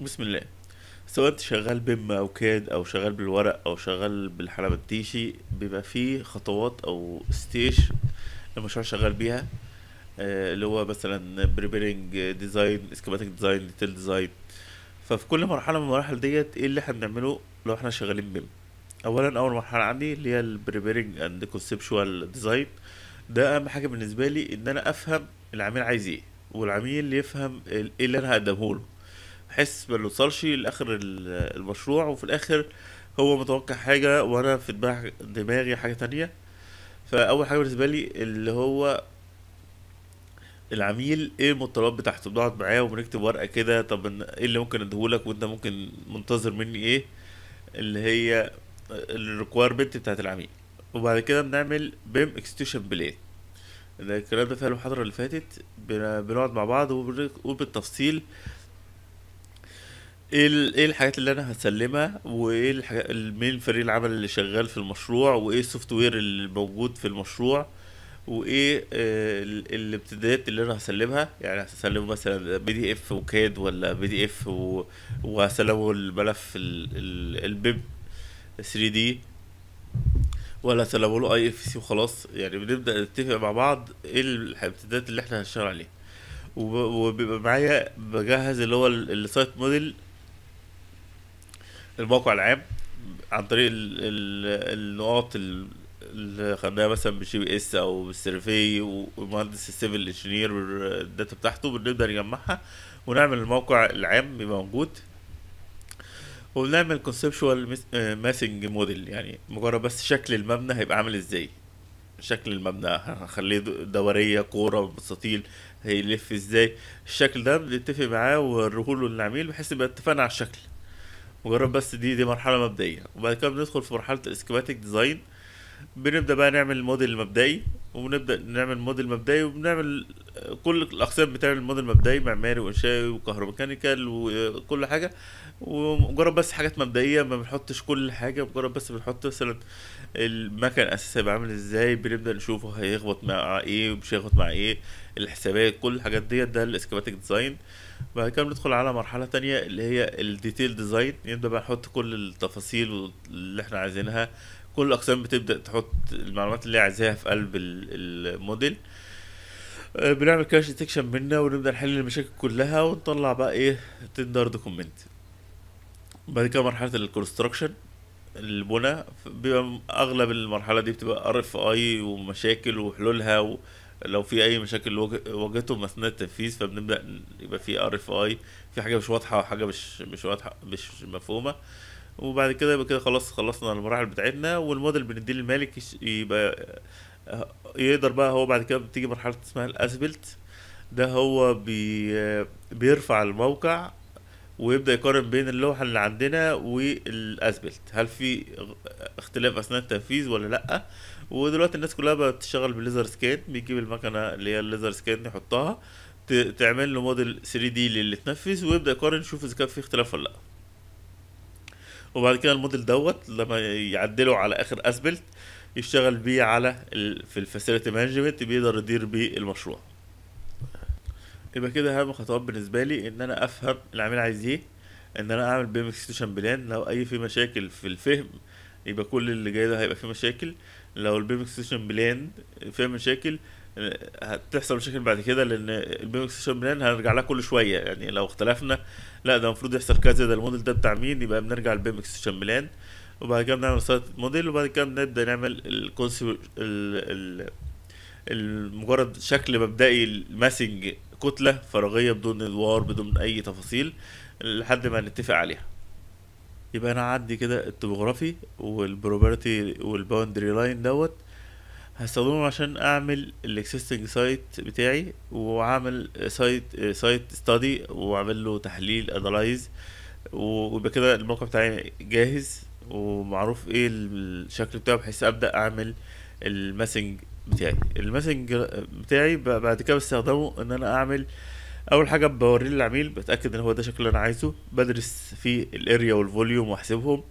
بسم الله سواء انت شغال بما او كاد او شغال بالورق او شغال بالحلبة التيشي بيبقى فيه خطوات او ستيج المشروع شغال بيها آه، اللي هو مثلا بريبيرنج ديزاين اسكيماتيك ديزاين ديتيل ديزاين ففي كل مرحله من المراحل ديت ايه اللي احنا بنعمله لو احنا شغالين بيم اولا اول مرحله عندي اللي هي البريبيرنج اند كونسبشوال ديزاين ده اهم حاجه بالنسبه لي ان انا افهم العميل عايز ايه والعميل يفهم ايه اللي انا هقدمه له بحس ما نوصلش لاخر المشروع وفي الاخر هو متوقع حاجه وانا في دماغي حاجه تانية فاول حاجه بالنسبه لي اللي هو العميل ايه المتطلبات بتاعته بنقعد معاه وبنكتب ورقه كده طب ايه اللي ممكن اديهولك وانت ممكن منتظر مني ايه اللي هي الريكويرمنت بتاعت العميل وبعد كده بنعمل بيم اكستيوشن بلاي الكلام ده في المحاضره اللي فاتت بنقعد مع بعض وبنقول بالتفصيل ايه الحاجات اللي انا هسلمها وايه الحاجات مين فريق العمل اللي شغال في المشروع وايه السوفت وير اللي موجود في المشروع وايه آه، الابتدائيات اللي انا هسلمها يعني هسلمه مثلا بي دي اف وكاد ولا بي دي اف وهسلمه الملف البيب 3 دي ولا هسلمه له اي اف سي وخلاص يعني بنبدا نتفق مع بعض ايه الابتدائيات اللي احنا هنشتغل عليها وبيبقى معايا بجهز اللي هو السايت موديل الموقع العام عن طريق النقاط اللي خدناها مثلا بالجي بي اس او بالسيرفي ومهندس السيفل انجينير الداتا بتاعته بنقدر نجمعها ونعمل الموقع العام يبقى موجود وبنعمل كونسبشوال ماسنج موديل يعني مجرد بس شكل المبنى هيبقى عامل ازاي شكل المبنى هنخليه دوريه كوره مستطيل هيلف ازاي الشكل ده بنتفق معاه ونوريه للعميل بحيث يبقى اتفقنا على الشكل مجرد بس دي دي مرحله مبدئيه وبعد كده بندخل في مرحله الاسكيماتيك ديزاين بنبدا بقى نعمل الموديل المبدئي وبنبدا نعمل موديل مبدئي وبنعمل كل الاقسام بتعمل موديل مبدئي معماري وانشائي وكهروميكانيكال وكل حاجه ومجرد بس حاجات مبدئيه ما بنحطش كل حاجه مجرد بس بنحط مثلا المكن الاساسي هيبقى عامل ازاي بنبدا نشوفه هيخبط مع ايه ومش هيخبط مع ايه الحسابات كل الحاجات ديت ده الاسكيماتيك ديزاين بعد كده بندخل على مرحله تانية اللي هي الديتيل ديزاين نبدا بقى نحط كل التفاصيل اللي احنا عايزينها كل الاقسام بتبدا تحط المعلومات اللي عايزاها في قلب الموديل آه، بنعمل كاش ديتكشن منها ونبدا نحل المشاكل كلها ونطلع بقى ايه تندر دوكمنت بعد كده مرحله الكونستراكشن البناء بيبقى اغلب المرحله دي بتبقى ار اف اي ومشاكل وحلولها ولو في اي مشاكل واجهتهم اثناء التنفيذ فبنبدا يبقى في ار اف اي في حاجه مش واضحه وحاجه مش مش واضحه مش مفهومه وبعد كده يبقى كده خلاص خلصنا المراحل بتاعتنا والموديل بنديه للمالك يبقى آه، يقدر بقى هو بعد كده بتيجي مرحله اسمها الاسبلت ده هو بي بيرفع الموقع ويبدا يقارن بين اللوحه اللي عندنا والاسبلت هل في اختلاف اثناء التنفيذ ولا لا ودلوقتي الناس كلها بقت بتشتغل بالليزر سكان بيجيب المكنه اللي هي الليزر سكان يحطها تعمل له موديل 3 دي للي تنفذ ويبدا يقارن يشوف اذا كان في اختلاف ولا لا وبعد كده الموديل دوت لما يعدله على اخر اسبلت يشتغل بيه على ال في الفاسيلتي مانجمنت بيقدر يدير بيه المشروع يبقى كده اهم خطوات بالنسبه لي ان انا افهم العميل عايز ايه ان انا اعمل بيم اكستنشن بلان لو اي في مشاكل في الفهم يبقى كل اللي جاي ده هيبقى فيه مشاكل لو البيم اكستنشن بلان فيها مشاكل هتحصل مشاكل بعد كده لان البيمكس سيشن بلان هنرجع لها كل شويه يعني لو اختلفنا لا ده المفروض يحصل كذا ده الموديل ده بتاع مين يبقى بنرجع للبيمكس سيشن بلان وبعد كده بنعمل سلطه موديل وبعد كده بنبدا نعمل الكونسيب مجرد شكل مبدئي الماسنج كتله فراغيه بدون ادوار بدون اي تفاصيل لحد ما نتفق عليها يبقى انا عندي كده التوبوغرافي والبروبرتي والباوندري لاين دوت هستخدمه عشان اعمل الاكسستنج سايت بتاعي واعمل سايت سايت ستادي واعمل له تحليل ادلايز ويبقى كده الموقع بتاعي جاهز ومعروف ايه الشكل بتاعه بحيث ابدا اعمل المسنج بتاعي المسنج بتاعي بعد كده بستخدمه ان انا اعمل اول حاجه بوريه للعميل بتاكد ان هو ده الشكل اللي انا عايزه بدرس فيه الاريا والفوليوم واحسبهم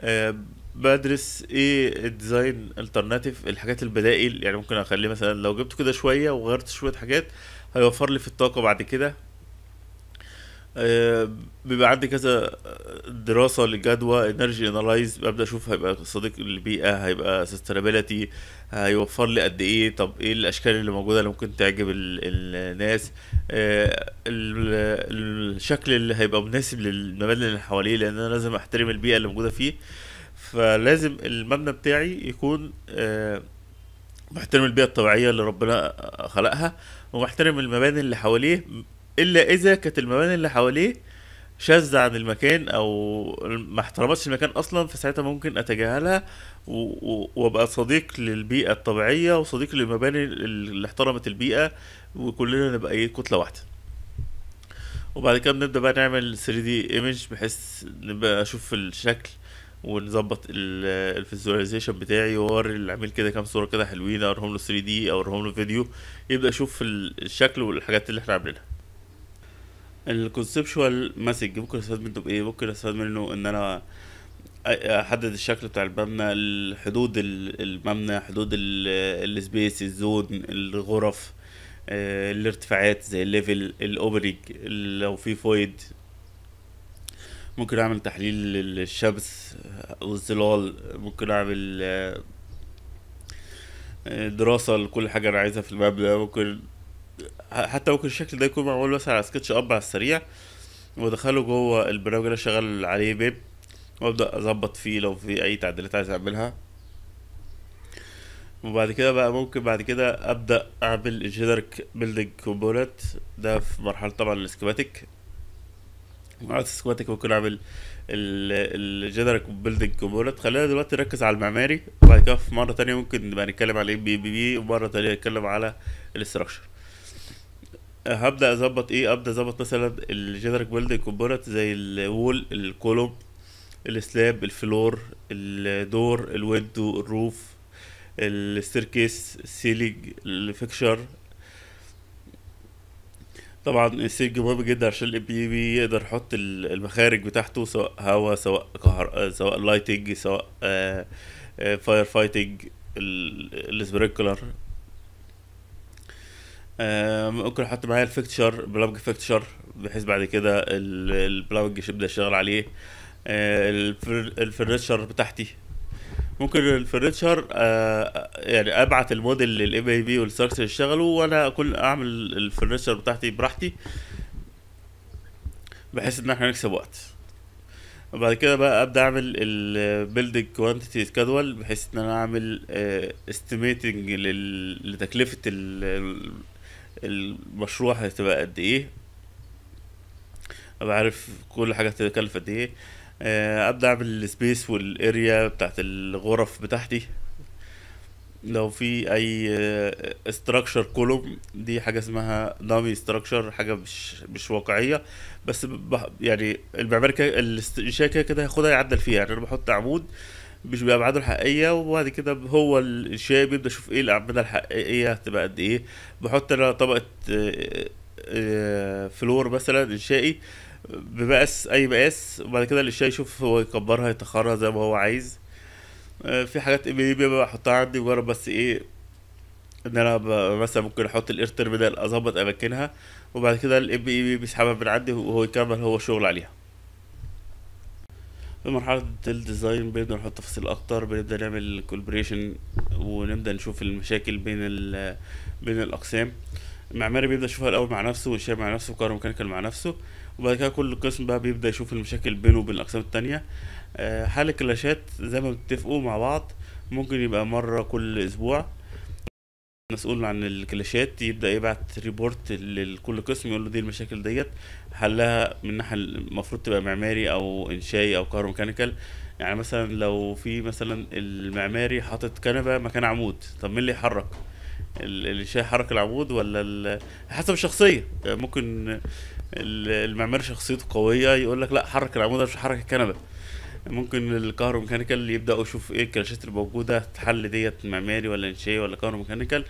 آه، بدرس ايه الديزاين الترناتيف الحاجات البدائل يعني ممكن اخليه مثلا لو جبت كده شويه وغيرت شويه حاجات هيوفر لي في الطاقه بعد كده آه بيبقى عندي كذا دراسة للجدوى انرجي انالايز ببدأ اشوف هيبقى صديق للبيئة هيبقى سستينابيلتي هيوفر لي قد ايه طب ايه الاشكال اللي موجودة اللي ممكن تعجب الناس آه الشكل اللي هيبقى مناسب للمباني اللي حواليه لان انا لازم احترم البيئة اللي موجودة فيه فلازم المبنى بتاعي يكون آه، محترم البيئة الطبيعية اللي ربنا خلقها ومحترم المباني اللي حواليه إلا إذا كانت المباني اللي حواليه شاذة عن المكان أو ما احترمتش المكان أصلا فساعتها ممكن أتجاهلها وأبقى صديق للبيئة الطبيعية وصديق للمباني اللي احترمت البيئة وكلنا نبقى إيه كتلة واحدة وبعد كده بنبدأ بقى نعمل 3D image بحيث نبقى أشوف الشكل ونظبط الفيزواليزيشن بتاعي واوري العميل كده كام صوره كده حلوين اوريهم له 3 دي اوريهم له فيديو يبدا يشوف الشكل والحاجات اللي احنا عاملينها الكونسبشوال مسج ممكن استفاد منه بايه ممكن استفاد منه ان انا احدد الشكل بتاع المبنى حدود المبنى حدود السبيس الزون الغرف آه، الارتفاعات زي الليفل الاوبننج لو في فويد ممكن اعمل تحليل للشمس والظلال ممكن اعمل آه، دراسة لكل حاجة انا عايزها في المبنى ممكن حتى ممكن الشكل ده يكون معمول مثلا على سكتش اب على السريع وادخله جوه البرنامج اللي شغال عليه بيب وابدا اظبط فيه لو في اي تعديلات عايز اعملها وبعد كده بقى ممكن بعد كده ابدا اعمل جينرك بيلدينج كومبوننت ده في مرحله طبعا السكيماتيك واسس سكواتك ممكن اعمل الجنرال بيلدنج كومبوننت خلينا دلوقتي نركز على المعماري وبعد كده في مره تانية ممكن نبقى نتكلم على الام بي بي بي ومره تانية نتكلم على الاستراكشر هبدا اظبط ايه ابدا اظبط مثلا الجنرال بيلدنج كومبوننت زي الوول الكولوم السلاب الفلور الدور الويندو الروف الستيركيس السيلينج الفيكشر طبعا السلك مهم جدا عشان الام بي بي يقدر يحط المخارج بتاعته سواء هواء سواء كهر سواء لايتنج سواء فاير فايتنج السبرينكلر ممكن احط معايا الفيكتشر بلاج فيكتشر بحيث بعد كده البلاج يبدا يشتغل عليه آه، الفرنشر بتاعتي ممكن الفرنتشر آه،, آه يعني ابعت الموديل للاي بي بي والستراكشر يشتغلوا وانا كل اعمل الفرنتشر بتاعتي براحتي بحيث ان احنا نكسب وقت وبعد كده بقى ابدا اعمل البيلد كوانتيتي سكادول بحيث ان انا اعمل استيميتنج آه، لتكلفه المشروع هتبقى قد ايه ابقى عارف كل حاجه هتتكلف قد ايه آه، ابدع بالسبيس والاريا بتاعت الغرف بتاعتي لو في اي استراكشر آه، كولوم دي حاجه اسمها دامي استراكشر حاجه مش مش واقعيه بس يعني المعماري كده كده هياخدها يعدل فيها يعني انا بحط عمود مش بأبعاده الحقيقية وبعد كده هو الشاي بيبدأ يشوف إيه الأعمدة الحقيقية هتبقى قد إيه بحط أنا طبقة فلور آه، مثلا إنشائي بمقاس اي مقاس وبعد كده اللي الشاي يشوف هو يكبرها يتخرها زي ما هو عايز آه، في حاجات ام اي بي بحطها عندي مجرد بس ايه ان انا مثلا ممكن احط الاير تيرمينال اظبط اماكنها وبعد كده الام اي بي بيسحبها من عندي وهو يكمل هو شغل عليها في مرحلة الديزاين بنبدأ نحط تفاصيل أكتر بنبدأ نعمل كولبريشن ونبدأ نشوف المشاكل بين بين الأقسام المعماري بيبدأ يشوفها الأول مع نفسه والشاي مع نفسه وكهروميكانيكال مع نفسه وبعد كده كل قسم بقى بيبدا يشوف المشاكل بينه وبين الاقسام التانية آه، حل الكلاشات زي ما بتتفقوا مع بعض ممكن يبقى مره كل اسبوع مسؤول عن الكلاشات يبدا يبعت ريبورت لكل قسم يقول له دي المشاكل ديت حلها من ناحيه المفروض تبقى معماري او انشائي او كهروميكانيكال يعني مثلا لو في مثلا المعماري حاطط كنبه مكان عمود طب مين اللي يحرك اللي حرك العمود ولا حسب الشخصيه ممكن المعمار شخصيته قويه يقول لك لا حرك العمود مش حرك الكنبه ممكن الكهروميكانيكال يبداوا يشوف ايه الكلاشات الموجوده تحل ديت معماري ولا انشائي ولا كهروميكانيكال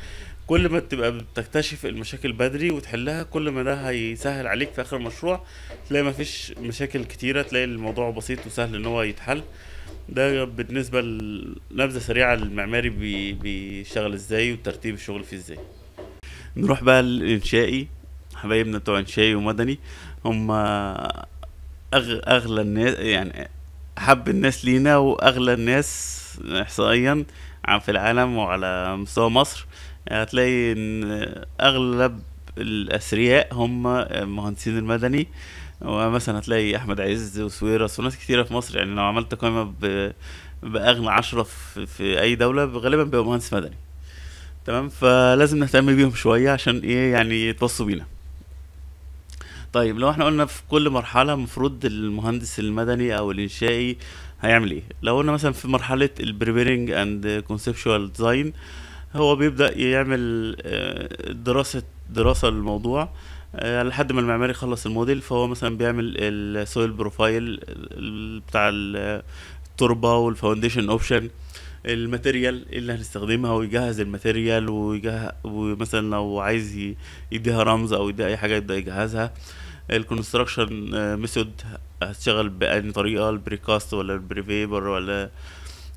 كل ما تبقى بتكتشف المشاكل بدري وتحلها كل ما ده هيسهل عليك في اخر المشروع تلاقي مفيش مشاكل كتيره تلاقي الموضوع بسيط وسهل ان هو يتحل ده بالنسبه لنبذه سريعه المعماري بيشتغل ازاي وترتيب الشغل فيه ازاي نروح بقى للانشائي حبايبنا بتوع انشائي ومدني هم أغ... اغلى الناس يعني حب الناس لينا واغلى الناس احصائيا في العالم وعلى مستوى مصر يعني هتلاقي ان اغلب الاثرياء هم مهندسين المدني ومثلا هتلاقي احمد عز وسويرس وناس كتيره في مصر يعني لو عملت قائمه باغنى عشرة في, اي دوله غالبا بيبقى مهندس مدني تمام فلازم نهتم بيهم شويه عشان ايه يعني يتوصوا بينا طيب لو احنا قلنا في كل مرحله المفروض المهندس المدني او الانشائي هيعمل ايه لو قلنا مثلا في مرحله البريبيرنج اند كونسبشوال ديزاين آه هو بيبدا يعمل آه، دراسه دراسه للموضوع آه، لحد ما المعماري يخلص الموديل فهو مثلا بيعمل السويل بروفايل بتاع التربه والفاونديشن اوبشن الماتيريال اللي هنستخدمها ويجهز الماتيريال ويجهز ومثلا لو عايز يديها رمز او يديها اي حاجه يبدا يجهزها الكونستراكشن آه، ميثود هتشتغل بأي طريقه البريكاست ولا البريفيبر ولا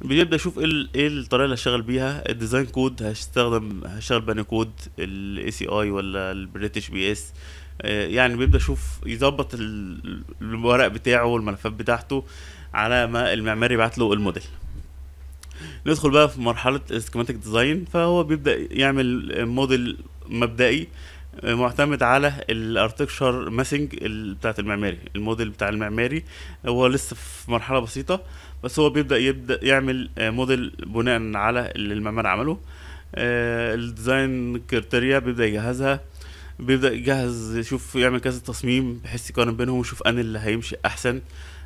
بيبدا يشوف ايه ايه الطريقه اللي هشتغل بيها الديزاين كود هستخدم هشتغل باني كود الاي سي اي ولا البريتش بي اس يعني بيبدا يشوف يظبط الورق بتاعه والملفات بتاعته على ما المعماري يبعت له الموديل ندخل بقى في مرحله السكيماتيك ديزاين فهو بيبدا يعمل موديل مبدئي آه، معتمد على الارتكشر ماسنج بتاعه المعماري الموديل بتاع المعماري هو لسه في مرحله بسيطه بس هو بيبدا يبدا يعمل آه، موديل بناء على اللي المعمار عمله آه، الديزاين كريتيريا بيبدا يجهزها بيبدا يجهز يشوف يعمل كذا تصميم بحيث يقارن بينهم ويشوف ان اللي هيمشي احسن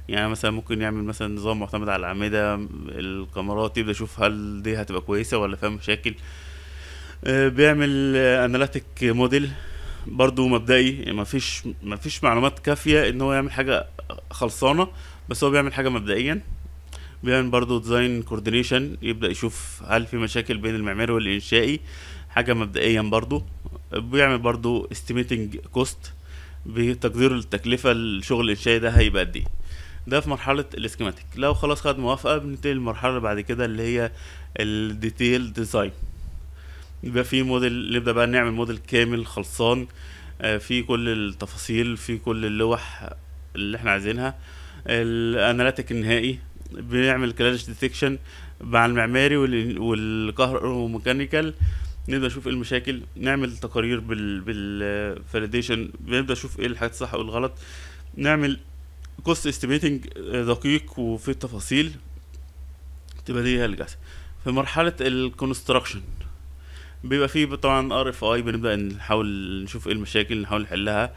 يعني مثلا ممكن يعمل مثلا نظام معتمد على الاعمده الكاميرات يبدا يشوف هل دي هتبقى كويسه ولا فيها مشاكل آه، بيعمل اناليتيك موديل برضو مبدئي يعني مفيش مفيش معلومات كافيه ان هو يعمل حاجه خلصانه بس هو بيعمل حاجه مبدئيا بيعمل برضه ديزاين كوردينيشن يبدا يشوف هل في مشاكل بين المعماري والانشائي حاجه مبدئيا برضه بيعمل برضه استيميتنج كوست بتقدير التكلفه الشغل الانشائي ده هيبقى قد ايه ده في مرحلة الاسكيماتيك لو خلاص خد موافقة بننتقل للمرحلة اللي بعد كده اللي هي الديتيل ديزاين يبقى في موديل نبدأ بقى نعمل موديل كامل خلصان آه، في كل التفاصيل في كل اللوح اللي احنا عايزينها الاناليتيك النهائي بنعمل كلاش ديتكشن مع المعماري والكهروميكانيكال نبدا نشوف ايه المشاكل نعمل تقارير بال بالفاليديشن بنبدا نشوف ايه الحاجات الصح والغلط نعمل كوست استيميتنج دقيق وفي التفاصيل تبقى دي هي الجلسه في مرحله الكونستراكشن بيبقى فيه طبعا ار اف اي بنبدا نحاول نشوف ايه المشاكل نحاول نحلها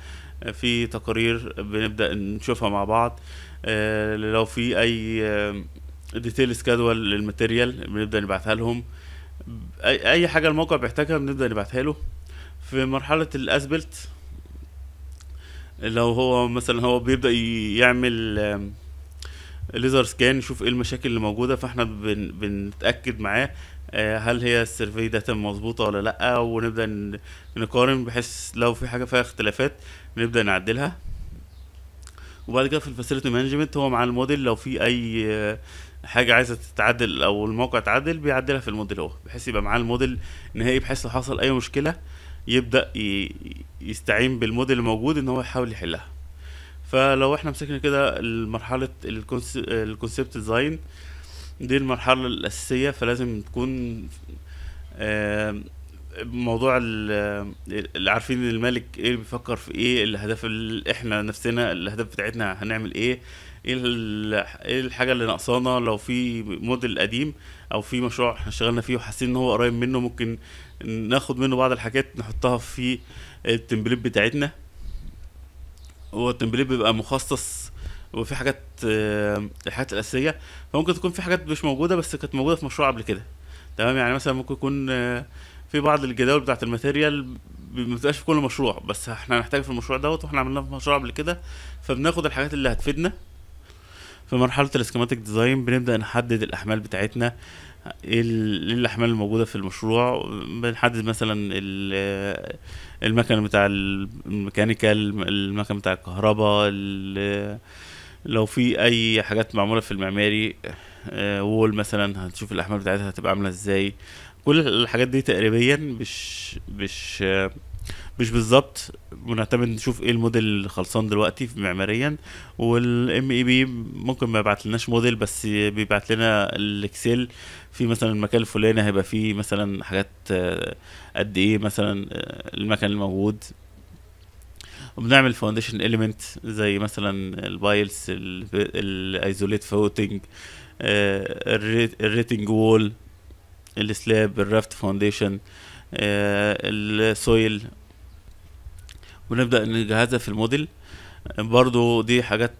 في تقارير بنبدا نشوفها مع بعض آه، لو في اي ديتيل سكادول للماتيريال بنبدا نبعثها لهم اي حاجه الموقع بيحتاجها بنبدا نبعثها له في مرحله الاسبلت لو هو مثلا هو بيبدا يعمل ليزر آه، سكان يشوف ايه المشاكل اللي موجوده فاحنا بنتاكد معاه آه، هل هي السيرفي داتا مظبوطه ولا لا ونبدا نقارن بحيث لو في حاجه فيها اختلافات نبدا نعدلها وبعد كده في الفاسيلتي مانجمنت هو مع الموديل لو في اي حاجه عايزه تتعدل او الموقع اتعدل بيعدلها في الموديل هو بحيث يبقى معاه الموديل نهائي بحيث لو حصل اي مشكله يبدا يستعين بالموديل الموجود ان هو يحاول يحلها فلو احنا مسكنا كده مرحله الكونسبت ديزاين دي المرحله الاساسيه فلازم تكون موضوع اللي عارفين الملك ايه بيفكر في ايه الاهداف اللي احنا نفسنا الاهداف بتاعتنا هنعمل ايه إيه, ايه الحاجه اللي ناقصانا لو في موديل قديم او في مشروع احنا اشتغلنا فيه وحاسين ان هو قريب منه ممكن ناخد منه بعض الحاجات نحطها في التمبليت بتاعتنا هو التمبليت بيبقى مخصص وفي حاجات الحاجات آه، الاساسيه فممكن تكون في حاجات مش موجوده بس كانت موجوده في مشروع قبل كده تمام يعني مثلا ممكن يكون آه، في بعض الجداول بتاعه الماتيريال ما في كل مشروع بس احنا هنحتاج في المشروع دوت واحنا عملناه في مشروع قبل كده فبناخد الحاجات اللي هتفيدنا في مرحله الاسكيماتيك ديزاين بنبدا نحدد الاحمال بتاعتنا ايه, ايه الاحمال الموجوده في المشروع بنحدد مثلا المكن بتاع الميكانيكا المكن بتاع الكهرباء لو في اي حاجات معموله في المعماري آه، وول مثلا هنشوف الاحمال بتاعتها هتبقى عامله ازاي كل الحاجات دي تقريبيا مش مش مش بالظبط بنعتمد نشوف ايه الموديل اللي خلصان دلوقتي معماريا والام اي بي e ممكن ما يبعت لناش موديل بس بيبعت لنا الاكسل في مثلا المكان الفلاني هيبقى فيه مثلا حاجات قد ايه مثلا المكان الموجود وبنعمل فاونديشن اليمنت زي مثلا البايلز الايزوليت فوتنج الريتنج وول السلاب الرافت فاونديشن آه، السويل ونبدا نجهزها في الموديل برضو دي حاجات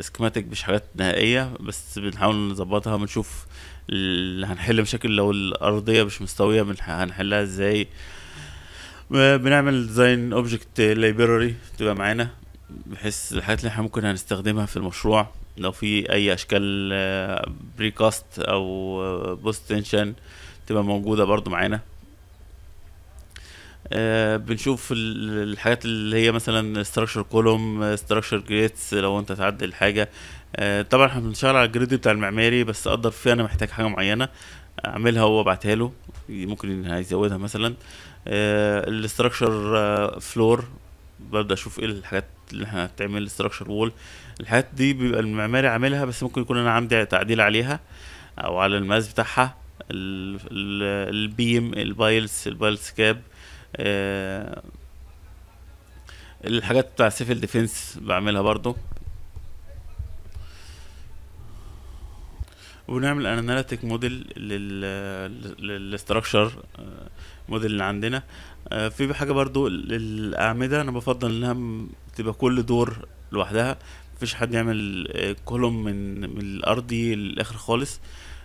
اسكيماتيك آه، مش حاجات نهائية بس بنحاول نظبطها بنشوف هنحل مشاكل لو الأرضية مش مستوية هنحلها ازاي آه، بنعمل ديزاين اوبجكت لايبراري تبقى معانا بحيث الحاجات اللي احنا ممكن هنستخدمها في المشروع لو في اي اشكال بريكاست آه، او بوست آه، تنشن تبقى موجوده برضو معانا آه بنشوف الحاجات اللي هي مثلا ستراكشر كولوم ستراكشر جريتس لو انت تعدل حاجه آه طبعا احنا بنشتغل على الجريد بتاع المعماري بس اقدر فيه انا محتاج حاجه معينه اعملها وابعتها له ممكن هيزودها مثلا آه الاستراكشر آه، فلور ببدا اشوف ايه الحاجات اللي هتعمل ستراكشر وول الحاجات دي بيبقى المعماري عاملها بس ممكن يكون انا عندي تعديل عليها او على المقاس بتاعها البيم البايلز البايلز كاب آه، الحاجات بتاع سيفل ديفنس بعملها برضو وبنعمل اناليتيك موديل للاستراكشر موديل اللي عندنا آه، في حاجه برضو الاعمده انا بفضل انها تبقى كل دور لوحدها مفيش حد يعمل كولوم آه، من من الارضي للاخر خالص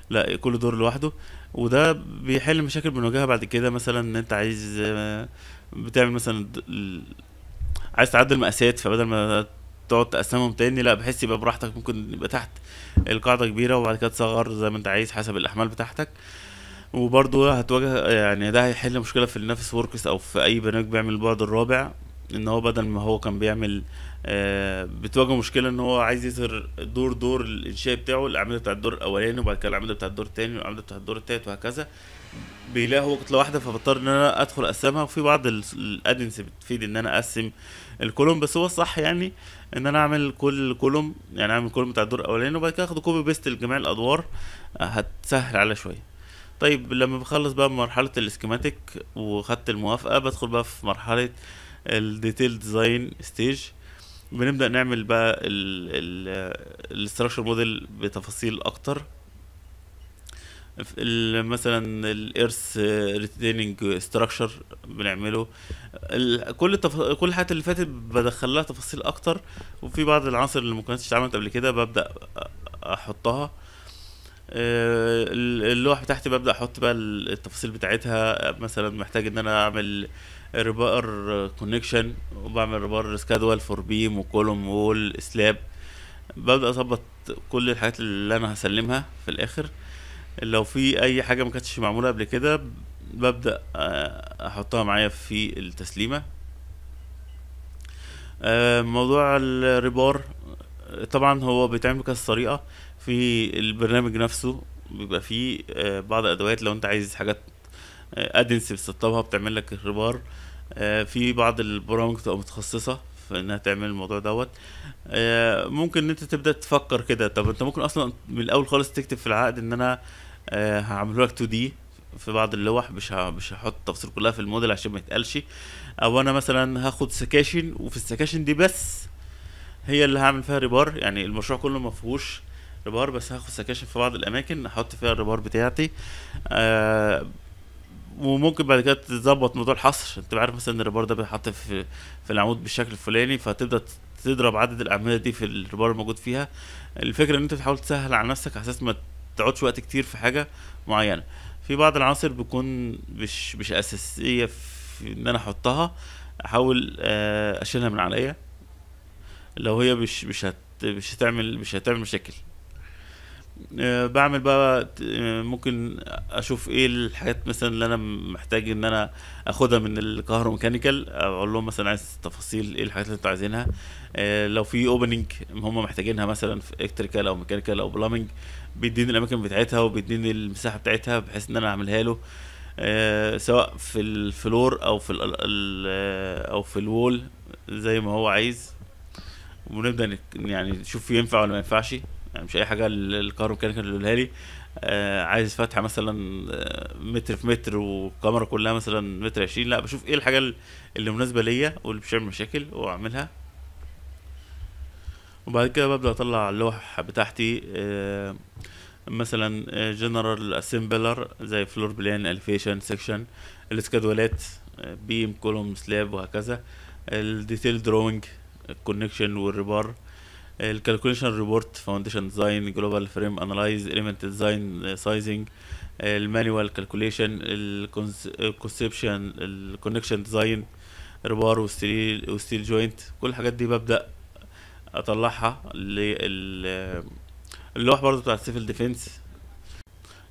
لا كل دور لوحده وده بيحل مشاكل بنواجهها بعد كده مثلا ان انت عايز آه، بتعمل مثلا عايز تعدل مقاسات فبدل ما تقعد تقسمهم تاني لا بحس يبقى براحتك ممكن يبقى تحت القاعدة كبيرة وبعد كده تصغر زي ما انت عايز حسب الأحمال بتاعتك وبرضه هتواجه يعني ده هيحل مشكلة في النفس وركس أو في أي برنامج بيعمل البعد الرابع ان هو بدل ما هو كان بيعمل آه بتواجه مشكله ان هو عايز يظهر دور دور الانشاء بتاعه الاعمده بتاع الدور الاولاني وبعد كده الاعمده بتاع الدور الثاني والاعمده بتاع الدور الثالث وهكذا بيلاقي هو كتله واحده فبضطر ان انا ادخل اقسمها وفي بعض الادنس بتفيد ان انا اقسم الكولوم بس هو الصح يعني ان انا اعمل كل كولوم يعني اعمل كولوم بتاع الدور الاولاني وبعد كده اخد كوبي بيست لجميع الادوار آه، هتسهل عليا شويه طيب لما بخلص بقى مرحله الاسكيماتيك وخدت الموافقه بدخل بقى في مرحله الديتيل ديزاين ستيج بنبدا نعمل بقى الاستراكشر موديل آه، بتفاصيل اكتر مثلا الارث ريتيننج ستراكشر بنعمله كل كل الحاجات اللي فاتت بدخلها تفاصيل اكتر وفي بعض العناصر اللي ما كانتش اتعملت قبل كده ببدا احطها آه، اللوحه بتاعتي ببدا احط بقى التفاصيل بتاعتها مثلا محتاج ان انا اعمل ريبار كونكشن وبعمل ريبار سكادوال فور بيم وكولوم وول سلاب ببدا اظبط كل الحاجات اللي انا هسلمها في الاخر لو في اي حاجه ما كانتش معموله قبل كده ببدا آه، احطها معايا في التسليمه آه، موضوع الريبار طبعا هو بيتعمل بكذا طريقه في البرنامج نفسه بيبقى فيه آه، بعض الادوات لو انت عايز حاجات ادنس بتسطبها بتعمل لك الريبار في بعض البرامج بتبقى متخصصه في انها تعمل الموضوع دوت ممكن ان انت تبدا تفكر كده طب انت ممكن اصلا من الاول خالص تكتب في العقد ان انا آه، هعمله لك 2 دي في بعض اللوح مش مش هحط التفاصيل كلها في الموديل عشان ما يتقالش او انا مثلا هاخد سكاشن وفي السكاشن دي بس هي اللي هعمل فيها ريبار يعني المشروع كله ما فيهوش ريبار بس هاخد سكاشن في بعض الاماكن احط فيها الريبار بتاعتي آه وممكن بعد كده تظبط موضوع الحصر انت عارف مثلا الريبار ده بيتحط في في العمود بالشكل الفلاني فتبدا تضرب عدد الاعمده دي في الريبار الموجود فيها الفكره ان انت تحاول تسهل على نفسك على اساس ما تقعدش وقت كتير في حاجه معينه في بعض العناصر بتكون مش مش اساسيه في ان انا احطها احاول آه، اشيلها من عليا لو هي مش مش هت مش هتعمل مش هتعمل مشاكل آه، بعمل بقى آه، ممكن اشوف ايه الحاجات مثلا اللي انا محتاج ان انا اخدها من الكهروميكانيكال اقول لهم مثلا عايز تفاصيل ايه الحاجات اللي انتوا عايزينها آه، لو في اوبننج هم محتاجينها مثلا في الكتريكال او ميكانيكال او بلامنج بيديني الاماكن بتاعتها وبيديني المساحه بتاعتها بحيث ان انا اعملها له سواء في الفلور او في ال او في الوول زي ما هو عايز ونبدا يعني نشوف ينفع ولا ما ينفعش يعني مش اي حاجه الكارو كان يقولها لي آه عايز فتحه مثلا آه، متر في متر والكاميرا كلها مثلا متر 20 لا بشوف ايه الحاجه اللي مناسبه ليا واللي مش هعمل مشاكل واعملها وبعد كده ببدا اطلع اللوحه بتاعتي آه مثلا جنرال آه، اسمبلر زي فلور بلان الفيشن سيكشن الاسكادولات بيم كولوم سلاب وهكذا الديتيل دروينج الكونكشن والريبار الكالكوليشن ريبورت فاونديشن ديزاين جلوبال فريم انالايز اليمنت ديزاين سايزنج المانيوال كالكوليشن الكونسبشن الكونكشن ديزاين ريبار وستيل وستيل جوينت كل الحاجات دي ببدا اطلعها لل آه، اللوح برضه بتاع السيفل ديفنس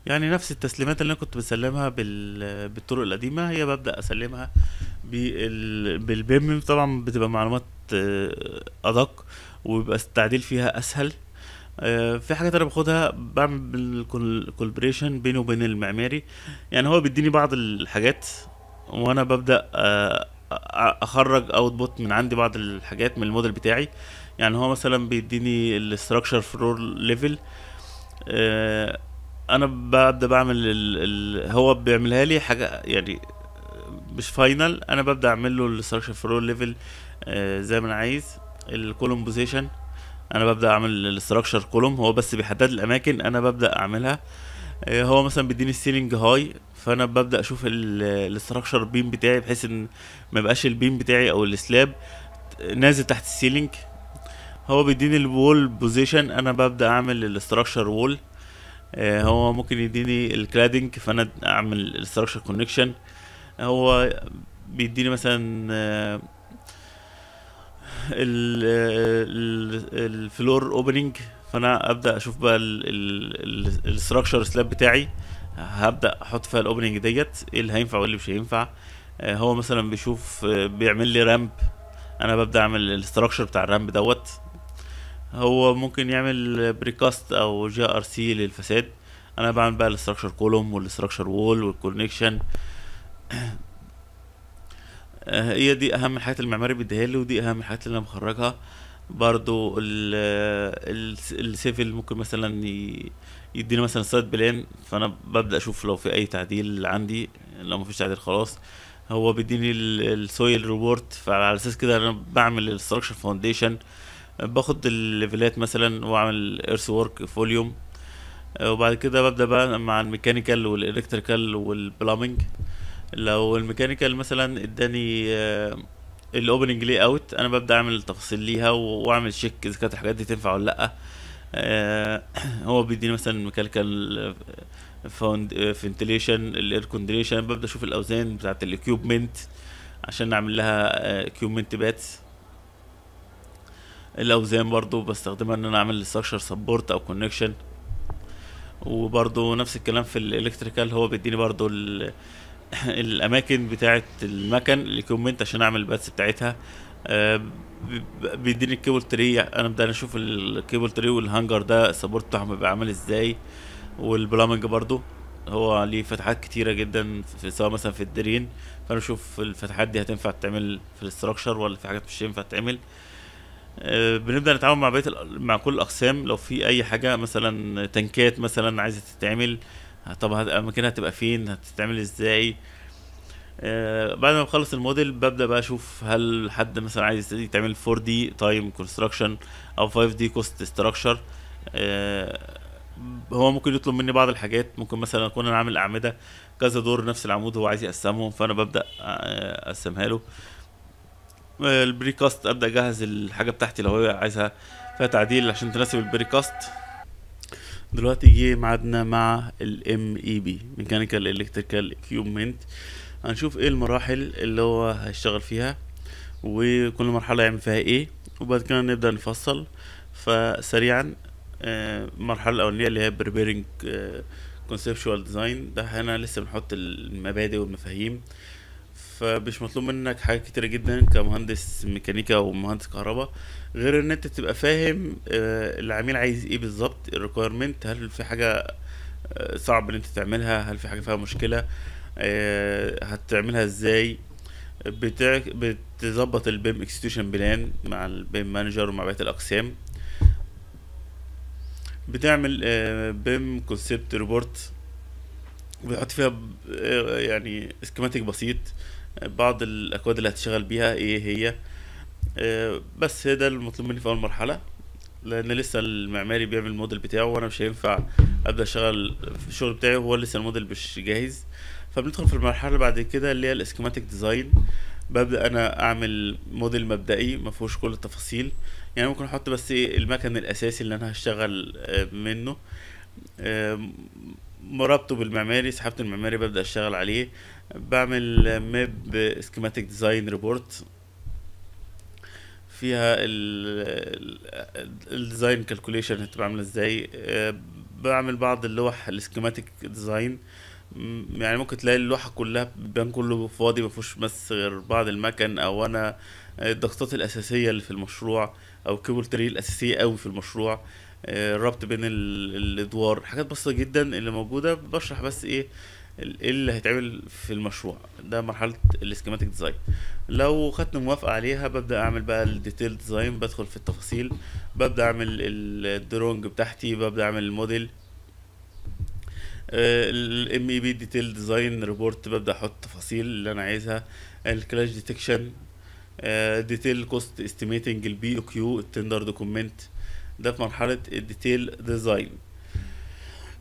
يعني نفس التسليمات اللي انا كنت بسلمها بال... بالطرق القديمه هي ببدا اسلمها بال... بالبيم طبعا بتبقى معلومات آه، ادق ويبقى التعديل فيها اسهل آه، في حاجات انا باخدها بعمل كولبريشن بينه وبين المعماري يعني هو بيديني بعض الحاجات وانا ببدا آه، اخرج اوتبوت من عندي بعض الحاجات من الموديل بتاعي يعني هو مثلا بيديني الاستراكشر فلور ليفل انا ببدا بعمل ال... هو بيعملها لي حاجه يعني مش فاينل انا ببدا اعمل له الاستراكشر فلور ليفل زي ما انا عايز الكولوم بوزيشن انا ببدا اعمل الاستراكشر كولوم هو بس بيحدد الاماكن انا ببدا اعملها آه، هو مثلا بيديني السيلينج هاي فانا ببدا اشوف الاستراكشر بيم بتاعي بحيث ان ما يبقاش البيم بتاعي او السلاب نازل تحت السيلينج هو بيديني الوول بوزيشن انا ببدا اعمل الاستراكشر وول آه، هو ممكن يديني الكلادنج فانا اعمل الاستراكشر كونكشن هو بيديني مثلا آه، الفلور اوبننج فانا ابدا اشوف بقى الستراكشر سلاب بتاعي هبدا احط فيها الاوبننج ديت ايه اللي هينفع وايه اللي مش هينفع آه، هو مثلا بيشوف آه، بيعمل لي رامب انا ببدا اعمل الاستراكشر بتاع الرامب دوت هو ممكن يعمل بريكاست او جي ار سي للفساد انا بعمل بقى الاستراكشر كولوم والاستراكشر وول والكونكشن آه، هي دي اهم الحاجات المعماري بيديها لي ودي اهم الحاجات اللي انا بخرجها برضو السيفل ممكن مثلا يدينا مثلا سايد بلان فانا ببدا اشوف لو في اي تعديل عندي لو مفيش تعديل خلاص هو بيديني السويل ريبورت فعلى اساس كده انا بعمل الستراكشر فاونديشن باخد الليفلات مثلا واعمل ايرث وورك فوليوم وبعد كده ببدا بقى مع الميكانيكال والالكتريكال والبلامنج لو الميكانيكال مثلا اداني آه، الاوبننج لي اوت انا ببدا اعمل تفاصيل ليها واعمل شيك اذا كانت الحاجات دي تنفع ولا لا آه، هو بيديني مثلا ميكانيكال فاوند فنتليشن الاير كونديشن ببدا اشوف الاوزان بتاعه الاكيوبمنت عشان نعمل لها اكيوبمنت آه، باتس الاوزان برضو بستخدمها ان انا اعمل الاستراكشر سبورت او كونكشن وبرضو نفس الكلام في الالكتريكال هو بيديني برضو ال الاماكن بتاعه المكن الكومنت عشان اعمل البث بتاعتها آه، بيديني الكيبل تري انا بدأ اشوف الكيبل تري والهانجر ده السبورت بتاعهم بيبقى عامل ازاي والبلامنج برضو هو ليه فتحات كتيرة جدا في سواء مثلا في الدرين فانا اشوف الفتحات دي هتنفع تعمل في الاستراكشر ولا في حاجات مش هينفع تعمل آه، بنبدا نتعامل مع بقيه مع كل الاقسام لو في اي حاجه مثلا تنكات مثلا عايزه تتعمل طب الاماكن هتبقى فين هتتعمل ازاي آه، بعد ما بخلص الموديل ببدا بقى اشوف هل حد مثلا عايز يتعمل 4 دي تايم كونستراكشن او 5 دي كوست ستراكشر هو ممكن يطلب مني بعض الحاجات ممكن مثلا اكون انا عامل اعمده كذا دور نفس العمود هو عايز يقسمهم فانا ببدا آه، اقسمها له آه، البريكاست ابدا اجهز الحاجه بتاعتي لو هو عايزها فيها تعديل عشان تناسب البريكاست دلوقتي جه ميعادنا مع ام اي بي ميكانيكال الكتريكال اكيومنت هنشوف ايه المراحل اللي هو هيشتغل فيها وكل مرحله يعمل فيها ايه وبعد كده نبدا نفصل فسريعا آه، المرحله الاولانيه اللي هي بريبيرنج كونسبشوال ديزاين ده هنا لسه بنحط المبادئ والمفاهيم فمش مطلوب منك حاجات كتيره جدا كمهندس ميكانيكا ومهندس كهرباء غير ان انت تبقى فاهم آه، العميل عايز ايه بالظبط الريكويرمنت هل في حاجه آه، صعب ان انت تعملها هل في حاجه فيها مشكله آه، هتعملها ازاي بتظبط البيم اكستيوشن بلان مع البيم مانجر ومع بقيه الاقسام بتعمل بيم كونسبت ريبورت بيحط فيها يعني سكيماتيك بسيط بعض الاكواد اللي هتشتغل بيها ايه هي آه، بس ده المطلوب مني في اول مرحله لان لسه المعماري بيعمل الموديل بتاعه وانا مش هينفع ابدا اشتغل في الشغل بتاعي وهو لسه الموديل مش جاهز فبندخل في المرحله اللي بعد كده اللي هي الاسكيماتيك ديزاين ببدا انا اعمل موديل مبدئي ما فيهوش كل التفاصيل يعني ممكن احط بس إيه المكن الاساسي اللي انا هشتغل آه، منه آه، مرابطه بالمعماري سحبت المعماري ببدا اشتغل عليه بعمل ماب سكيماتيك ديزاين ريبورت فيها الديزاين كالكوليشن هتبقى عامله ازاي بعمل بعض اللوح السكيماتيك ديزاين يعني ممكن تلاقي اللوحه كلها بيبان كله فاضي ما فيهوش بس غير بعض المكن او انا الضغطات الاساسيه اللي في المشروع او كيبل تري الاساسيه قوي في المشروع الربط بين الادوار حاجات بسيطه جدا اللي موجوده بشرح بس ايه, ايه اللي هيتعمل في المشروع ده مرحله السكيماتيك ديزاين لو خدت موافقه عليها ببدا اعمل بقى الديتيل ديزاين بدخل في التفاصيل ببدا اعمل الدرونج بتاعتي ببدا اعمل الموديل الام اي بي ديتيل ديزاين ريبورت ببدا احط تفاصيل اللي انا عايزها الكلاش ديتكشن آه، ديتيل كوست استيميتنج البي او كيو التندر دوكيمنت ده في مرحله الديتيل ديزاين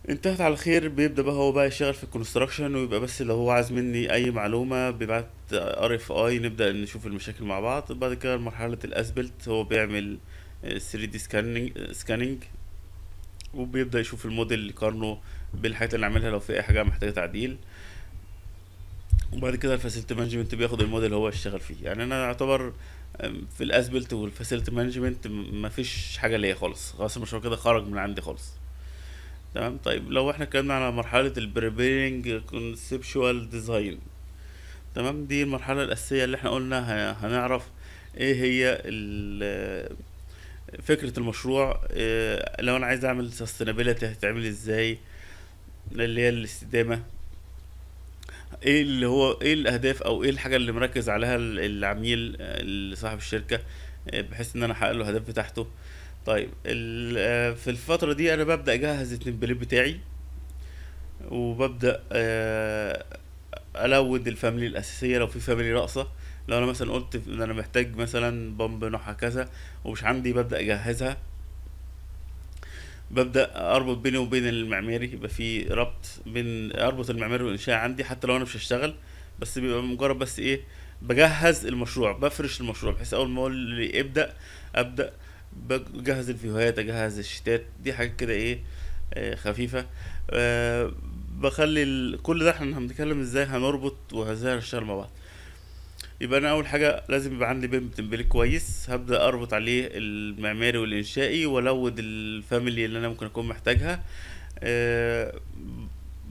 انتهت على خير بيبدا بقى هو بقى يشتغل في الكونستراكشن ويبقى بس اللي هو عايز مني اي معلومه بيبعت ار اف اي نبدا نشوف المشاكل مع بعض بعد كده مرحله الاسبلت هو بيعمل 3 دي سكاننج وبيبدا يشوف الموديل اللي بالحاجات اللي عاملها لو في اي حاجه محتاجه تعديل وبعد كده الفاسيلتي مانجمنت بياخد الموديل اللي هو يشتغل فيه يعني انا اعتبر في الاسبلت والفاسيلتي مانجمنت مفيش حاجه ليا خالص خلاص المشروع كده خرج من عندي خالص تمام طيب لو احنا اتكلمنا على مرحله البريبيرنج كونسبشوال ديزاين تمام دي المرحله الاساسيه اللي احنا قلنا هنعرف ايه هي فكره المشروع آه، لو انا عايز اعمل سستينابيلتي هتعمل ازاي اللي هي الاستدامه ايه اللي هو ايه الاهداف او ايه الحاجه اللي مركز عليها العميل صاحب الشركه آه، بحيث ان انا احقق له الهدف بتاعته طيب آه، في الفتره دي انا ببدا اجهز التمبليت بتاعي وببدا آه، الود الفاميلي الاساسيه لو في فاميلي ناقصه لو انا مثلا قلت ان انا محتاج مثلا بامب نوعها كذا ومش عندي ببدا اجهزها ببدا اربط بيني وبين المعماري يبقى في ربط بين اربط المعماري والانشاء عندي حتى لو انا مش هشتغل بس بيبقى مجرد بس ايه بجهز المشروع بفرش المشروع بحيث اول ما اقول لي ابدا ابدا بجهز الفيوهات اجهز الشتات دي حاجات كده ايه آه، خفيفه آه، بخلي كل ده احنا هنتكلم ازاي هنربط وازاي هنشتغل مع بعض يبقى انا اول حاجه لازم يبقى عندي بيم تمبلت كويس هبدا اربط عليه المعماري والانشائي والود الفاميلي اللي انا ممكن اكون محتاجها آه،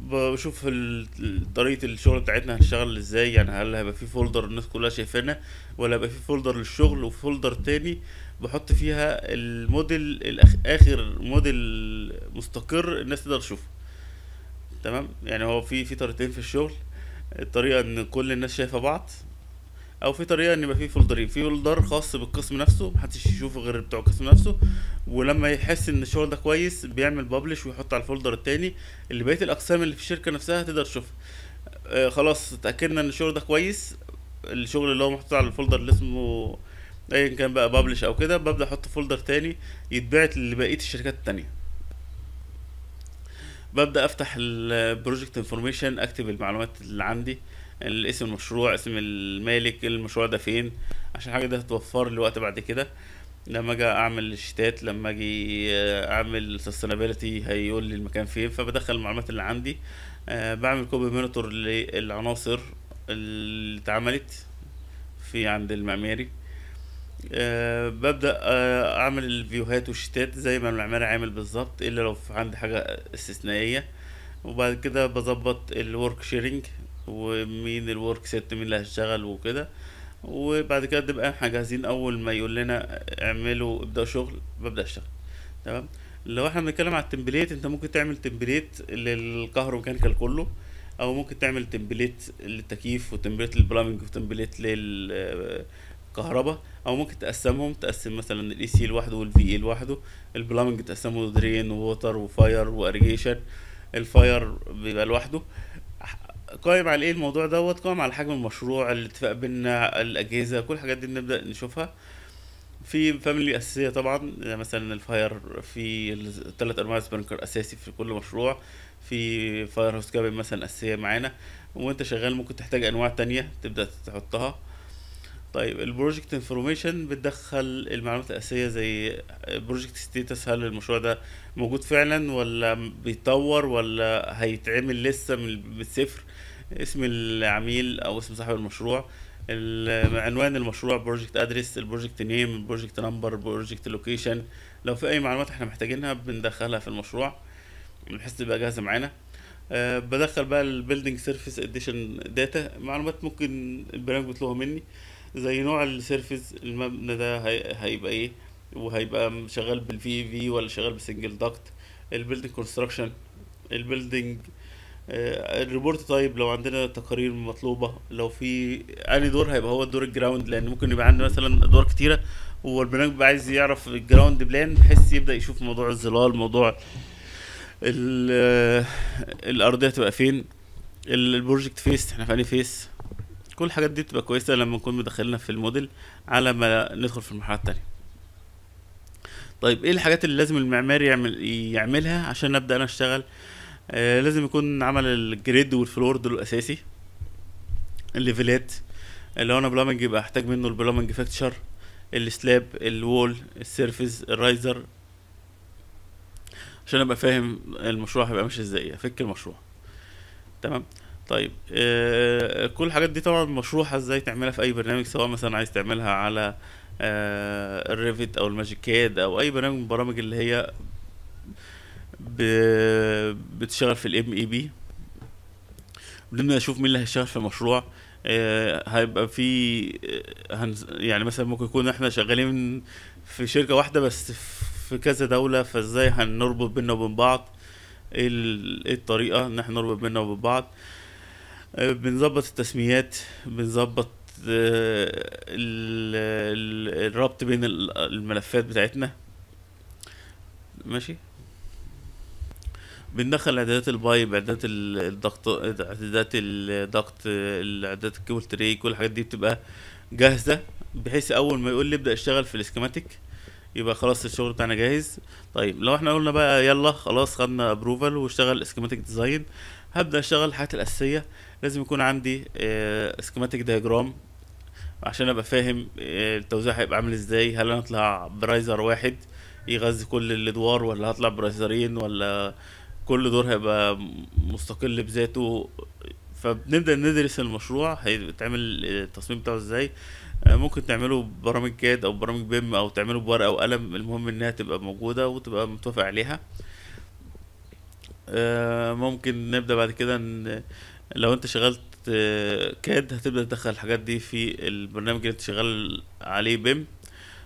بشوف طريقه الشغل بتاعتنا هنشتغل ازاي يعني هل هيبقى في فولدر الناس كلها شايفانا ولا هيبقى في فولدر للشغل وفولدر تاني بحط فيها الموديل اخر موديل مستقر الناس تقدر تشوفه تمام يعني هو في في طريقتين في الشغل الطريقه ان كل الناس شايفه بعض او في طريقه ان يبقى في فولدرين في فولدر خاص بالقسم نفسه محدش يشوفه غير بتوع القسم نفسه ولما يحس ان الشغل ده كويس بيعمل بابلش ويحط على الفولدر التاني اللي بقيه الاقسام اللي في الشركه نفسها تقدر تشوفها آه، خلاص اتاكدنا ان الشغل ده كويس الشغل اللي هو محطوط على الفولدر اللي اسمه ايا كان بقى بابلش او كده ببدا احط فولدر تاني يتبعت لبقيه الشركات التانيه ببدا افتح البروجكت انفورميشن اكتب المعلومات اللي عندي الاسم المشروع اسم المالك المشروع ده فين عشان الحاجه دي توفر لي وقت بعد كده لما اجي اعمل الشتات لما اجي اعمل سستينابيلتي هيقول لي المكان فين فبدخل المعلومات اللي عندي آه، بعمل كوبي مونيتور للعناصر اللي اتعملت في عند المعماري أه ببدا أه اعمل الفيوهات والشتات زي ما المعماري عامل بالظبط الا لو عندي حاجه استثنائيه وبعد كده بظبط الورك شيرنج ومين الورك سيت مين اللي هيشتغل وكده وبعد كده احنا جاهزين اول ما يقول لنا اعملوا ابداوا شغل ببدا اشتغل تمام لو احنا بنتكلم على التمبليت انت ممكن تعمل تمبليت للكهروميكانيكال كله او ممكن تعمل تمبليت للتكييف وتمبليت للبلامنج وتمبليت للكهرباء او ممكن تقسمهم تقسم مثلا الاي سي e لوحده والفي اي e لوحده البلامنج تقسمه درين ووتر وفاير واريجيشن الفاير بيبقى لوحده قائم على ايه الموضوع دوت قائم على حجم المشروع الاتفاق بينا الاجهزه كل الحاجات دي بنبدا نشوفها في فاميلي اساسيه طبعا يعني مثلا الفاير في الثلاث انواع سبرنكر اساسي في كل مشروع في فاير هوست كابل مثلا اساسيه معانا وانت شغال ممكن تحتاج انواع تانية تبدا تحطها طيب البروجكت انفورميشن بتدخل المعلومات الاساسيه زي بروجكت ستيتس هل المشروع ده موجود فعلا ولا بيتطور ولا هيتعمل لسه من الصفر اسم العميل او اسم صاحب المشروع عنوان المشروع بروجكت ادرس البروجكت نيم البروجكت نمبر البروجكت لوكيشن لو في اي معلومات احنا محتاجينها بندخلها في المشروع بحيث تبقى جاهزه معانا أه بدخل بقى البيلدينج سيرفيس اديشن داتا معلومات ممكن البرنامج بيطلبها مني زي نوع السيرفيس المبنى ده هيبقى ايه وهيبقى شغال بالفي في ولا شغال بسنجل دكت البيلدنج كونستراكشن البيلدنج الريبورت تايب لو عندنا تقارير مطلوبه لو في اي دور هيبقى هو الدور الجراوند لان ممكن يبقى عندنا مثلا ادوار كتيره والبرنامج بيبقى عايز يعرف الجراوند بلان بحيث يبدا يشوف موضوع الظلال موضوع آه، الارضيه هتبقى فين البروجكت فيس احنا في انهي فيس كل الحاجات دي بتبقى كويسه لما نكون مدخلنا في الموديل على ما ندخل في المرحله الثانيه طيب ايه الحاجات اللي لازم المعماري يعمل يعملها عشان ابدا انا اشتغل آه لازم يكون عمل الجريد والفلور دول الاساسي الليفلات اللي هو انا بلامنج يبقى هحتاج منه البلامنج فاكتشر السلاب الوول السيرفيس الرايزر عشان ابقى فاهم المشروع هيبقى ماشي ازاي افك المشروع تمام طيب آه، كل الحاجات دي طبعا مشروحه ازاي تعملها في اي برنامج سواء مثلا عايز تعملها على آه، الريفيت او الماجيك كاد او اي برنامج من البرامج اللي هي بتشتغل في الام اي e بي بنبدا نشوف مين اللي هيشتغل في المشروع آه، هيبقى في يعني مثلا ممكن يكون احنا شغالين في شركه واحده بس في كذا دوله فازاي هنربط بينا وبين بعض إيه, ايه الطريقه ان احنا نربط بينا وبين بعض آه بنظبط التسميات بنظبط آه، الربط بين الملفات بتاعتنا ماشي بندخل اعدادات البايب اعدادات الضغط اعدادات الضغط اعدادات الكيبل تري كل الحاجات دي بتبقى جاهزه بحيث اول ما يقول لي ابدا اشتغل في الاسكيماتيك يبقى خلاص الشغل بتاعنا جاهز طيب لو احنا قلنا بقى يلا خلاص خدنا ابروفال واشتغل اسكيماتيك ديزاين هبدا اشتغل الحاجات الاساسيه لازم يكون عندي سكيماتيك آه، دياجرام عشان ابقى فاهم آه، التوزيع هيبقى عامل ازاي هل انا هطلع برايزر واحد يغذي كل الادوار ولا هطلع برايزرين ولا كل دور هيبقى مستقل بذاته فبنبدا ندرس المشروع هيتعمل آه، التصميم بتاعه ازاي ممكن تعمله ببرامج كاد او برامج بيم او تعمله بورقه وقلم المهم انها تبقى موجوده وتبقى متوافق عليها ممكن نبدا بعد كده لو انت شغلت آه، كاد هتبدا تدخل الحاجات دي في البرنامج اللي انت شغال عليه بيم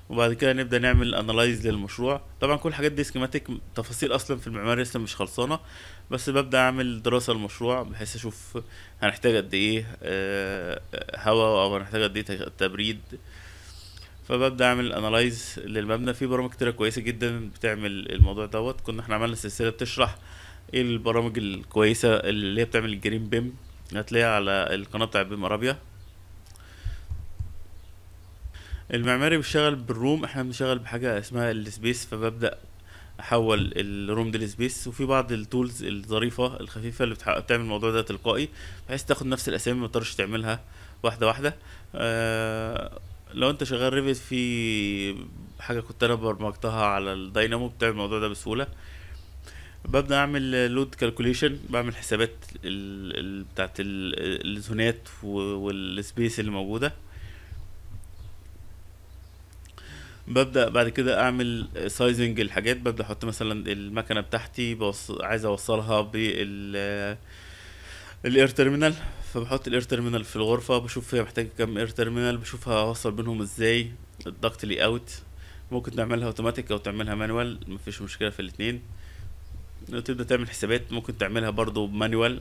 وبعد كده نبدا نعمل انالايز للمشروع طبعا كل الحاجات دي سكيماتيك تفاصيل اصلا في المعماري لسه مش خلصانه بس ببدا اعمل دراسه للمشروع بحيث اشوف هنحتاج قد ايه آه، هواء او هنحتاج قد ايه تبريد فببدا اعمل انالايز للمبنى في برامج كتيره كويسه جدا بتعمل الموضوع دوت كنا احنا عملنا سلسله بتشرح ايه البرامج الكويسه اللي هي بتعمل الجرين بيم هتلاقيها على القناه بتاع بيم ارابيا المعماري بيشتغل بالروم احنا بنشتغل بحاجه اسمها السبيس فببدا احول الروم دي لسبيس وفي بعض التولز الظريفه الخفيفه اللي بتعمل الموضوع ده تلقائي بحيث تاخد نفس الاسامي ما تقدرش تعملها واحده واحده آه لو انت شغال ريفيت في حاجه كنت انا برمجتها على الداينامو بتعمل الموضوع ده بسهوله ببدا اعمل لود كالكوليشن بعمل حسابات ال بتاعه الزونات والسبيس اللي موجوده ببدا بعد كده اعمل سايزنج الحاجات ببدا احط مثلا المكنه بتاعتي عايز اوصلها بال الاير تيرمينال فبحط الاير تيرمينال في الغرفه بشوف هي محتاجه كام اير تيرمينال بشوف هوصل بينهم ازاي الضغط لي اوت ممكن تعملها اوتوماتيك او تعملها مانوال مفيش مشكله في الاتنين تبدا تعمل حسابات ممكن تعملها برضه آه، مانوال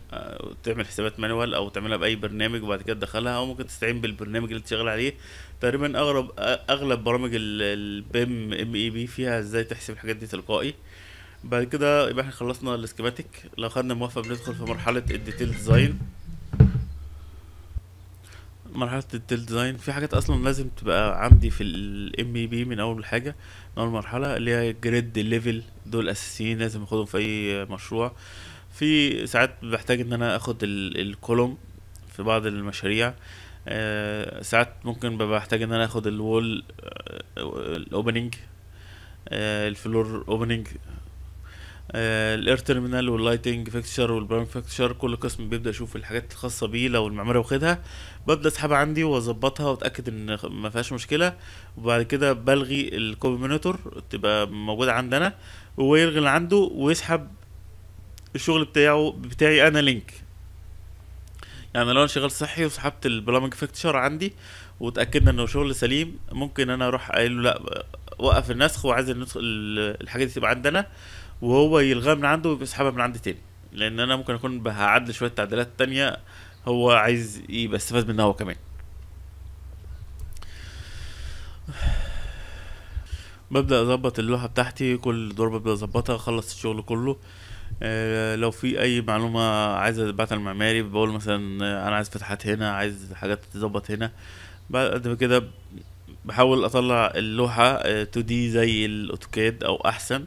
تعمل حسابات مانوال او تعملها باي برنامج وبعد كده تدخلها او ممكن تستعين بالبرنامج اللي انت شغال عليه تقريبا اغلب اغلب برامج البيم ام اي e بي فيها ازاي تحسب الحاجات دي تلقائي بعد كده يبقى احنا خلصنا السكيماتيك لو خدنا موافقه بندخل في مرحله الديتيل ديزاين مرحله الديتيل ديزاين في حاجات اصلا لازم تبقى عندي في الام بي e من اول حاجه من اول مرحله اللي هي الجريد ليفل دول اساسيين لازم اخدهم في اي مشروع في ساعات بحتاج ان انا اخد الكولوم في بعض المشاريع آه، ساعات ممكن بحتاج ان انا اخد الوول آه، الاوبننج آه، الفلور اوبننج آه، الاير تيرمينال واللايتنج فيكتشر والبرايم فيكتشر كل قسم بيبدا يشوف الحاجات الخاصه بيه لو المعماري واخدها ببدا اسحبها عندي واظبطها واتاكد ان ما فيهاش مشكله وبعد كده بلغي الكوبي مونيتور تبقى موجوده عندنا ويلغي اللي عنده ويسحب الشغل بتاعه بتاعي انا لينك يعني لو انا شغال صحي وسحبت البلامج فيكتشر عندي وتاكدنا انه شغل سليم ممكن انا اروح قايل له لا وقف النسخ وعايز النسخ دي تبقى عندنا وهو يلغاها من عنده ويسحبها من عندي تاني لان انا ممكن اكون هعدل شويه تعديلات تانية هو عايز يبقى استفاد منها هو كمان ببدا اظبط اللوحه بتاعتي كل دور ببدا اظبطها اخلص الشغل كله آه لو في اي معلومه عايز ابعتها المعماري بقول مثلا انا عايز فتحات هنا عايز حاجات تتظبط هنا بعد كده بحاول اطلع اللوحه 2 آه، دي زي الاوتوكاد او احسن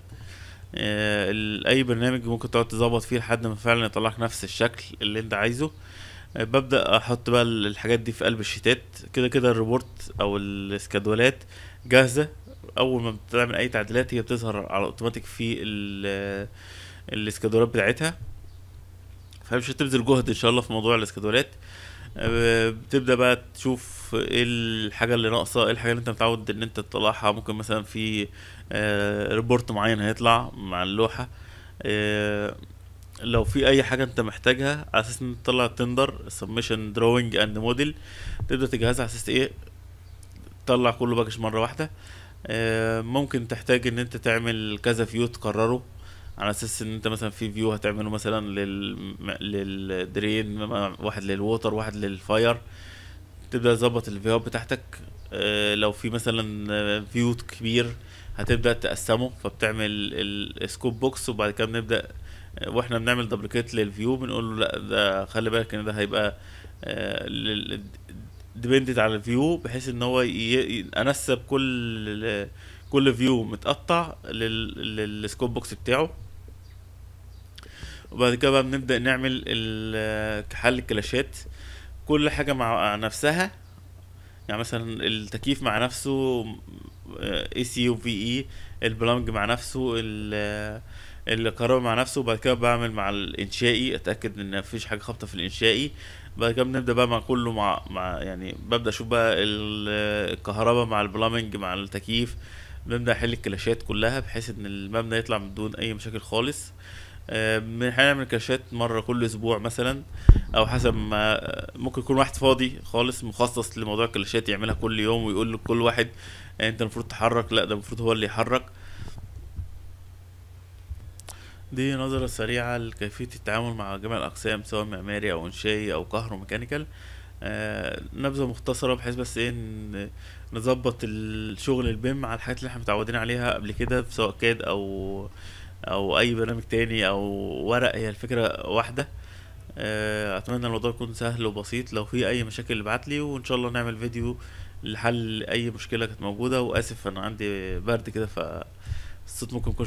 آه، اي برنامج ممكن تقعد تظبط فيه لحد ما فعلا يطلع لك نفس الشكل اللي انت عايزه آه، ببدا احط بقى الحاجات دي في قلب الشيتات كده كده الريبورت او الاسكادولات جاهزه اول ما بتعمل اي تعديلات هي بتظهر على اوتوماتيك في الاسكادولات بتاعتها فمش هتبذل جهد ان شاء الله في موضوع الاسكادولات بتبدا بقى تشوف ايه الحاجه اللي ناقصه ايه الحاجه اللي انت متعود ان انت تطلعها ممكن مثلا في ريبورت آه، معين هيطلع مع اللوحه آه، لو في اي حاجه انت محتاجها على اساس ان تطلع تندر سبمشن دروينج اند موديل تبدا تجهزها على اساس ايه تطلع كله باكج مره واحده آه، ممكن تحتاج ان انت تعمل كذا فيو تكرره على اساس ان انت مثلا في فيو هتعمله مثلا لل للدرين واحد للووتر واحد للفاير تبدا تظبط الفيو بتاعتك آه، لو في مثلا فيو كبير هتبدا تقسمه فبتعمل السكوب بوكس وبعد كده بنبدا واحنا بنعمل دبليكيت للفيو بنقول له لا ده خلي بالك ان ده هيبقى ديبندد آه، على الفيو بحيث ان هو انسب كل كل فيو متقطع للسكوب بوكس بتاعه وبعد كده بقى بنبدا نعمل حل الكلاشات كل حاجه مع نفسها يعني مثلا التكييف مع نفسه اي سي في اي البلانج مع نفسه الكهرباء مع نفسه وبعد كده بعمل مع الانشائي اتاكد ان مفيش حاجه خابطه في الانشائي بعد كده بنبدا بقى مع كله مع مع يعني ببدا اشوف بقى الكهرباء مع البلامنج مع التكييف بنبدا احل الكلاشات كلها بحيث ان المبنى يطلع بدون اي مشاكل خالص آه آه، نعمل كاشات مره كل اسبوع مثلا او حسب ما ممكن يكون واحد فاضي خالص مخصص لموضوع الكلاشات يعملها كل يوم ويقول لكل واحد يعني انت المفروض تحرك لا ده المفروض هو اللي يحرك دي نظرة سريعة لكيفية التعامل مع جميع الأقسام سواء معماري أو إنشائي أو كهرو ميكانيكال آه نبذة مختصرة بحيث بس إيه نظبط الشغل البيم على الحاجات اللي احنا متعودين عليها قبل كده سواء كاد أو او اي برنامج تاني او ورق هي الفكره واحده آه، اتمنى الموضوع يكون سهل وبسيط لو في اي مشاكل ابعت لي وان شاء الله نعمل فيديو لحل اي مشكله كانت موجوده واسف انا عندي برد كده فالصوت ممكن يكون